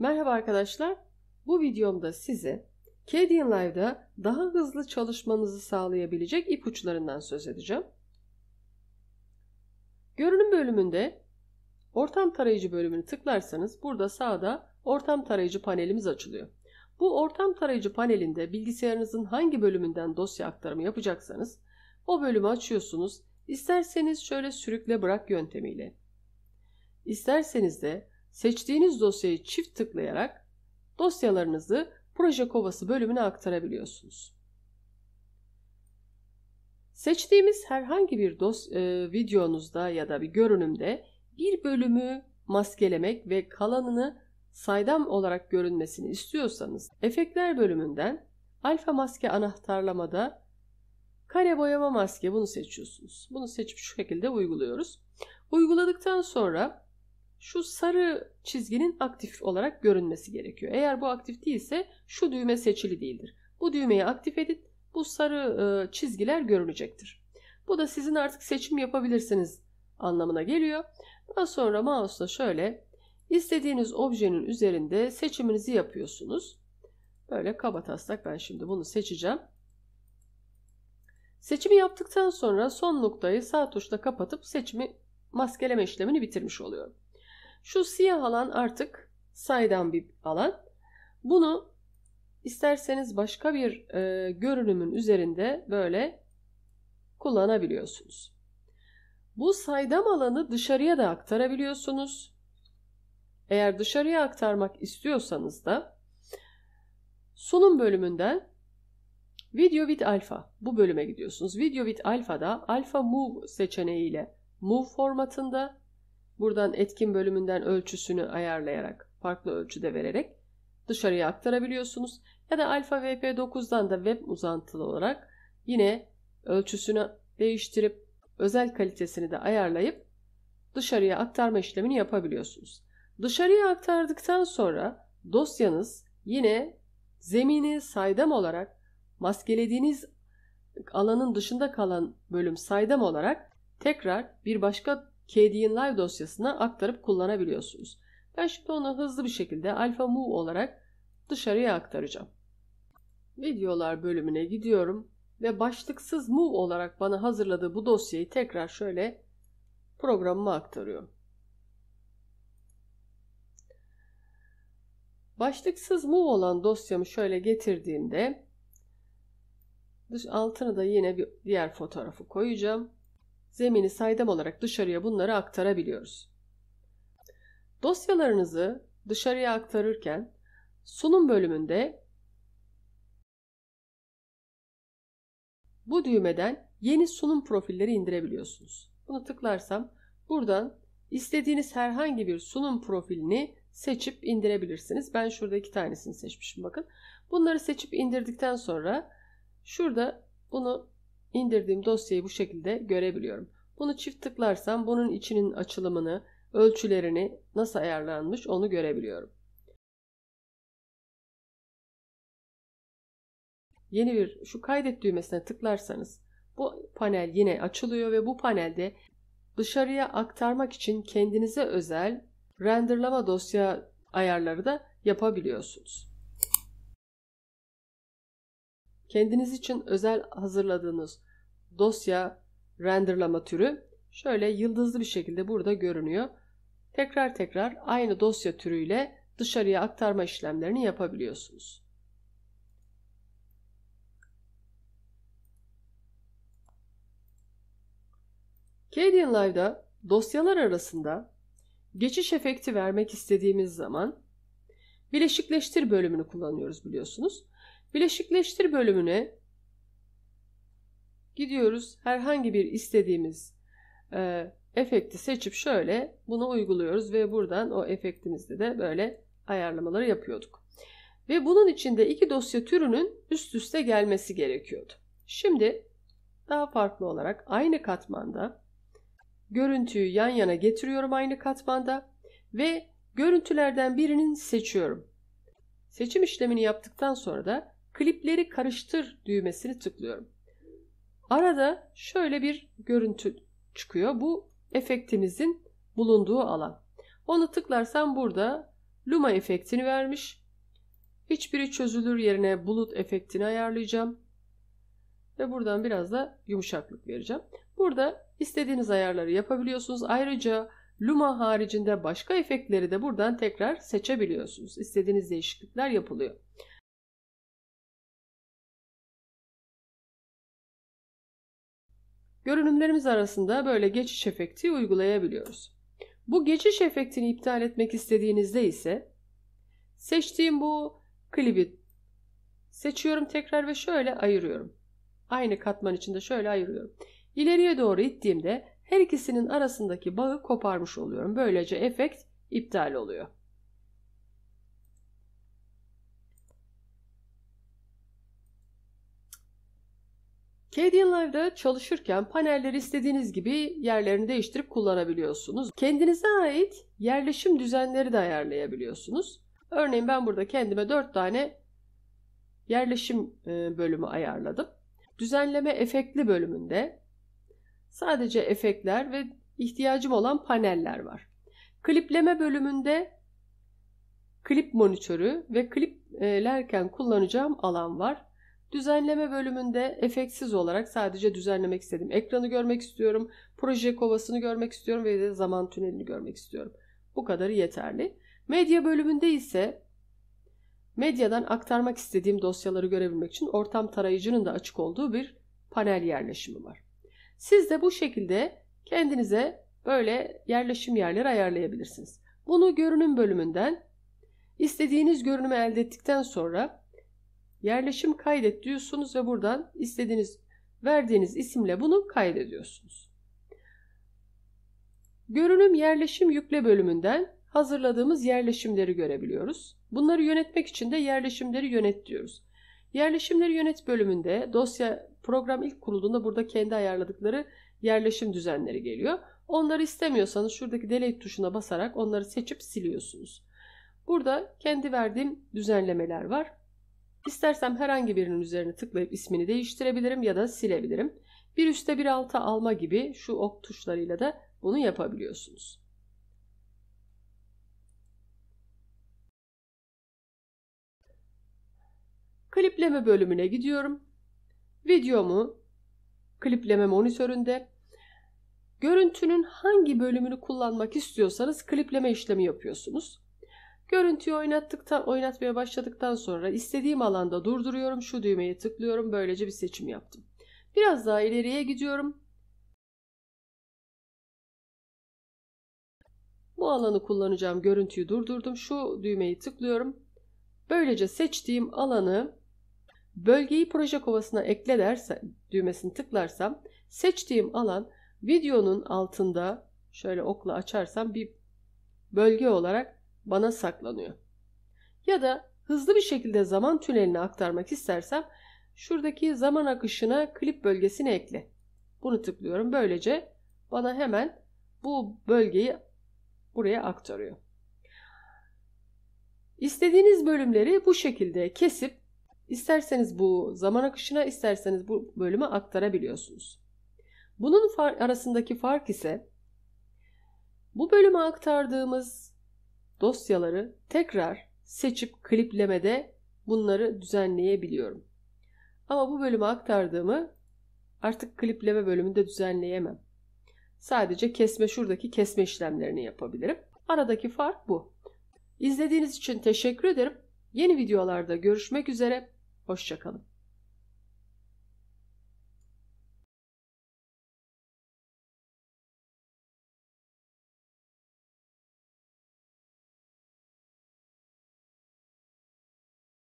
Merhaba arkadaşlar. Bu videomda size Kedian Live'da daha hızlı çalışmanızı sağlayabilecek ipuçlarından söz edeceğim. Görünüm bölümünde ortam tarayıcı bölümünü tıklarsanız burada sağda ortam tarayıcı panelimiz açılıyor. Bu ortam tarayıcı panelinde bilgisayarınızın hangi bölümünden dosya aktarımı yapacaksanız o bölümü açıyorsunuz. İsterseniz şöyle sürükle bırak yöntemiyle. İsterseniz de Seçtiğiniz dosyayı çift tıklayarak dosyalarınızı proje kovası bölümüne aktarabiliyorsunuz. Seçtiğimiz herhangi bir dos e, videonuzda ya da bir görünümde bir bölümü maskelemek ve kalanını saydam olarak görünmesini istiyorsanız efektler bölümünden alfa maske anahtarlamada kare boyama maske bunu seçiyorsunuz. Bunu seçip şu şekilde uyguluyoruz. Uyguladıktan sonra şu sarı çizginin aktif olarak görünmesi gerekiyor. Eğer bu aktif değilse şu düğme seçili değildir. Bu düğmeyi aktif edin. Bu sarı e, çizgiler görünecektir. Bu da sizin artık seçim yapabilirsiniz anlamına geliyor. Daha sonra mouse'la şöyle istediğiniz objenin üzerinde seçiminizi yapıyorsunuz. Böyle kaba taslak ben şimdi bunu seçeceğim. Seçimi yaptıktan sonra son noktayı sağ tuşla kapatıp seçimi maskeleme işlemini bitirmiş oluyorum. Şu siyah alan artık saydam bir alan. Bunu isterseniz başka bir e, görünümün üzerinde böyle kullanabiliyorsunuz. Bu saydam alanı dışarıya da aktarabiliyorsunuz. Eğer dışarıya aktarmak istiyorsanız da sunum bölümünden Video with Alpha bu bölüme gidiyorsunuz. Video with Alpha'da Alpha Move seçeneğiyle Move formatında Buradan etkin bölümünden ölçüsünü ayarlayarak, farklı ölçüde vererek dışarıya aktarabiliyorsunuz. Ya da alfa VP9'dan da web uzantılı olarak yine ölçüsünü değiştirip özel kalitesini de ayarlayıp dışarıya aktarma işlemini yapabiliyorsunuz. Dışarıya aktardıktan sonra dosyanız yine zemini saydam olarak maskelediğiniz alanın dışında kalan bölüm saydam olarak tekrar bir başka KDE'nin live dosyasına aktarıp kullanabiliyorsunuz. Ben şimdi onu hızlı bir şekilde alfa mu olarak dışarıya aktaracağım. Videolar bölümüne gidiyorum ve başlıksız mu olarak bana hazırladığı bu dosyayı tekrar şöyle programıma aktarıyorum. Başlıksız mu olan dosyamı şöyle getirdiğimde altına da yine bir diğer fotoğrafı koyacağım zemini saydam olarak dışarıya bunları aktarabiliyoruz. Dosyalarınızı dışarıya aktarırken sunum bölümünde bu düğmeden yeni sunum profilleri indirebiliyorsunuz. Bunu tıklarsam buradan istediğiniz herhangi bir sunum profilini seçip indirebilirsiniz. Ben şurada iki tanesini seçmişim bakın. Bunları seçip indirdikten sonra şurada bunu İndirdiğim dosyayı bu şekilde görebiliyorum. Bunu çift tıklarsam bunun içinin açılımını, ölçülerini nasıl ayarlanmış onu görebiliyorum. Yeni bir şu kaydet düğmesine tıklarsanız bu panel yine açılıyor ve bu panelde dışarıya aktarmak için kendinize özel renderlama dosya ayarları da yapabiliyorsunuz. Kendiniz için özel hazırladığınız dosya renderlama türü şöyle yıldızlı bir şekilde burada görünüyor. Tekrar tekrar aynı dosya türüyle dışarıya aktarma işlemlerini yapabiliyorsunuz. Kdenlive'da Live'da dosyalar arasında geçiş efekti vermek istediğimiz zaman bileşikleştir bölümünü kullanıyoruz biliyorsunuz. Bileşikleştir bölümüne gidiyoruz. Herhangi bir istediğimiz e, efekti seçip şöyle bunu uyguluyoruz ve buradan o efektimizde de böyle ayarlamaları yapıyorduk. Ve bunun içinde iki dosya türünün üst üste gelmesi gerekiyordu. Şimdi daha farklı olarak aynı katmanda görüntüyü yan yana getiriyorum aynı katmanda ve görüntülerden birinin seçiyorum. Seçim işlemini yaptıktan sonra da klipleri karıştır düğmesini tıklıyorum. Arada şöyle bir görüntü çıkıyor. Bu efektimizin bulunduğu alan. Onu tıklarsam burada luma efektini vermiş. Hiçbiri çözülür yerine bulut efektini ayarlayacağım. Ve buradan biraz da yumuşaklık vereceğim. Burada istediğiniz ayarları yapabiliyorsunuz. Ayrıca luma haricinde başka efektleri de buradan tekrar seçebiliyorsunuz. İstediğiniz değişiklikler yapılıyor. Görünümlerimiz arasında böyle geçiş efekti uygulayabiliyoruz. Bu geçiş efektini iptal etmek istediğinizde ise seçtiğim bu klibi seçiyorum tekrar ve şöyle ayırıyorum. Aynı katman içinde şöyle ayırıyorum. İleriye doğru ittiğimde her ikisinin arasındaki bağı koparmış oluyorum. Böylece efekt iptal oluyor. Live'da çalışırken panelleri istediğiniz gibi yerlerini değiştirip kullanabiliyorsunuz. Kendinize ait yerleşim düzenleri de ayarlayabiliyorsunuz. Örneğin ben burada kendime 4 tane yerleşim e, bölümü ayarladım. Düzenleme efektli bölümünde sadece efektler ve ihtiyacım olan paneller var. Klipleme bölümünde klip monitörü ve kliplerken kullanacağım alan var. Düzenleme bölümünde efektsiz olarak sadece düzenlemek istedim. Ekranı görmek istiyorum, proje kovasını görmek istiyorum ve de zaman tünelini görmek istiyorum. Bu kadarı yeterli. Medya bölümünde ise medyadan aktarmak istediğim dosyaları görebilmek için ortam tarayıcının da açık olduğu bir panel yerleşimi var. Siz de bu şekilde kendinize böyle yerleşim yerleri ayarlayabilirsiniz. Bunu görünüm bölümünden istediğiniz görünümü elde ettikten sonra Yerleşim kaydet diyorsunuz ve buradan istediğiniz verdiğiniz isimle bunu kaydediyorsunuz. Görünüm yerleşim yükle bölümünden hazırladığımız yerleşimleri görebiliyoruz. Bunları yönetmek için de yerleşimleri yönet diyoruz. Yerleşimleri yönet bölümünde dosya program ilk kurulduğunda burada kendi ayarladıkları yerleşim düzenleri geliyor. Onları istemiyorsanız şuradaki delete tuşuna basarak onları seçip siliyorsunuz. Burada kendi verdiğim düzenlemeler var. İstersem herhangi birinin üzerine tıklayıp ismini değiştirebilirim ya da silebilirim. Bir üste bir alta alma gibi şu ok tuşlarıyla da bunu yapabiliyorsunuz. Klipleme bölümüne gidiyorum. Videomu klipleme monitöründe görüntünün hangi bölümünü kullanmak istiyorsanız klipleme işlemi yapıyorsunuz. Görüntüyü oynattıktan, oynatmaya başladıktan sonra istediğim alanda durduruyorum. Şu düğmeye tıklıyorum. Böylece bir seçim yaptım. Biraz daha ileriye gidiyorum. Bu alanı kullanacağım görüntüyü durdurdum. Şu düğmeyi tıklıyorum. Böylece seçtiğim alanı bölgeyi proje kovasına ekle derse, düğmesini tıklarsam seçtiğim alan videonun altında şöyle okla açarsam bir bölge olarak bana saklanıyor. Ya da hızlı bir şekilde zaman tüneline aktarmak istersem şuradaki zaman akışına klip bölgesini ekle. Bunu tıklıyorum. Böylece bana hemen bu bölgeyi buraya aktarıyor. İstediğiniz bölümleri bu şekilde kesip isterseniz bu zaman akışına isterseniz bu bölüme aktarabiliyorsunuz. Bunun far arasındaki fark ise bu bölüme aktardığımız dosyaları tekrar seçip kliplemede bunları düzenleyebiliyorum. Ama bu bölüme aktardığımı artık klipleme bölümünde düzenleyemem. Sadece kesme şuradaki kesme işlemlerini yapabilirim. Aradaki fark bu. İzlediğiniz için teşekkür ederim. Yeni videolarda görüşmek üzere. Hoşçakalın.